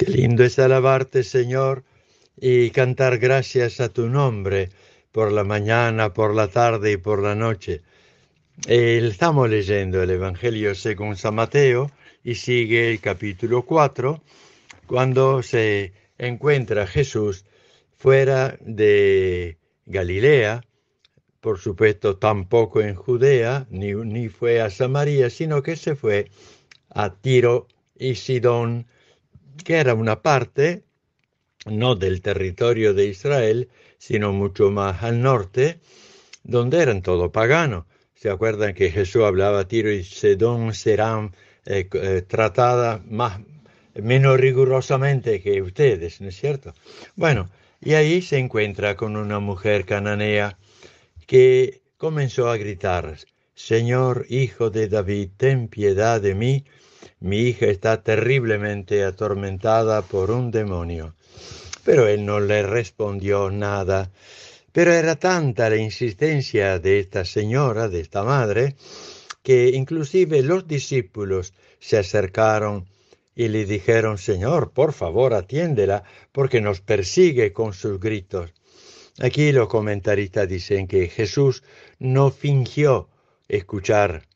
Qué lindo es alabarte, Señor, y cantar gracias a tu nombre por la mañana, por la tarde y por la noche. Eh, estamos leyendo el Evangelio según San Mateo y sigue el capítulo 4, cuando se encuentra Jesús fuera de Galilea, por supuesto tampoco en Judea, ni, ni fue a Samaria, sino que se fue a Tiro y Sidón, que era una parte no del territorio de Israel, sino mucho más al norte, donde eran todo pagano ¿Se acuerdan que Jesús hablaba Tiro y Sedón serán eh, eh, tratada más menos rigurosamente que ustedes, ¿no es cierto? Bueno, y ahí se encuentra con una mujer cananea que comenzó a gritar, Señor, hijo de David, ten piedad de mí mi hija está terriblemente atormentada por un demonio. Pero él no le respondió nada. Pero era tanta la insistencia de esta señora, de esta madre, que inclusive los discípulos se acercaron y le dijeron, Señor, por favor, atiéndela, porque nos persigue con sus gritos. Aquí los comentaristas dicen que Jesús no fingió escuchar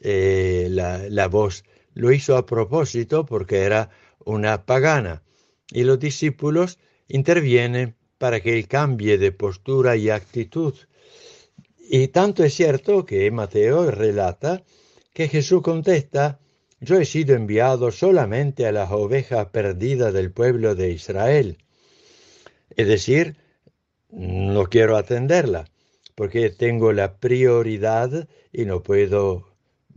eh, la, la voz lo hizo a propósito porque era una pagana y los discípulos intervienen para que él cambie de postura y actitud. Y tanto es cierto que Mateo relata que Jesús contesta, yo he sido enviado solamente a las ovejas perdidas del pueblo de Israel. Es decir, no quiero atenderla, porque tengo la prioridad y no puedo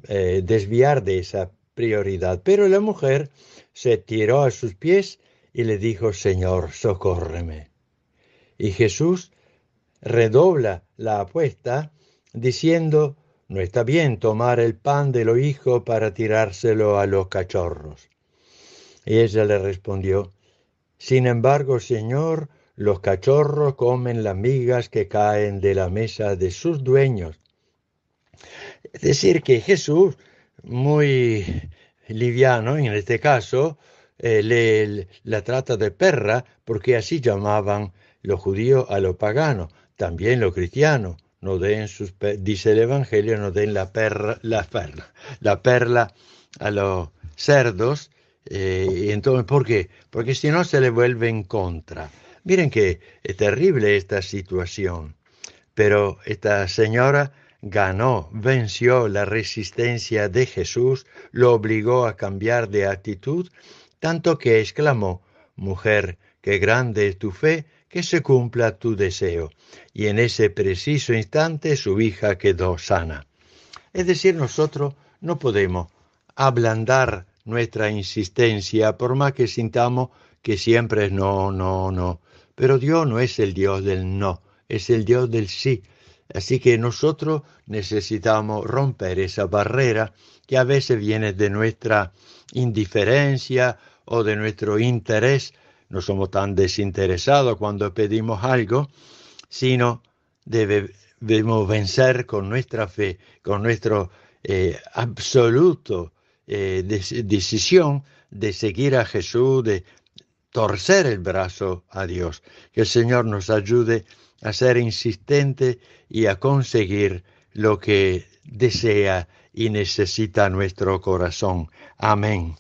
eh, desviar de esa prioridad. Pero la mujer se tiró a sus pies y le dijo, Señor, socórreme. Y Jesús redobla la apuesta diciendo, no está bien tomar el pan de los hijos para tirárselo a los cachorros. Y ella le respondió, Sin embargo, Señor, los cachorros comen las migas que caen de la mesa de sus dueños. Es decir, que Jesús, muy liviano, en este caso, eh, le, la trata de perra, porque así llamaban los judíos a los paganos, también los cristianos. No den sus, dice el Evangelio, no den la perla, la perla, a los cerdos. Eh, y entonces, ¿por qué? Porque si no se le vuelve en contra. Miren que es terrible esta situación. Pero esta señora ganó, venció la resistencia de Jesús, lo obligó a cambiar de actitud, tanto que exclamó, Mujer, qué grande es tu fe, que se cumpla tu deseo. Y en ese preciso instante su hija quedó sana. Es decir, nosotros no podemos ablandar nuestra insistencia, por más que sintamos que siempre es no, no, no. Pero Dios no es el Dios del no, es el Dios del sí, Así que nosotros necesitamos romper esa barrera que a veces viene de nuestra indiferencia o de nuestro interés. No somos tan desinteresados cuando pedimos algo, sino debemos vencer con nuestra fe, con nuestra eh, absoluta eh, decisión de seguir a Jesús, de torcer el brazo a Dios. Que el Señor nos ayude a ser insistente y a conseguir lo que desea y necesita nuestro corazón. Amén.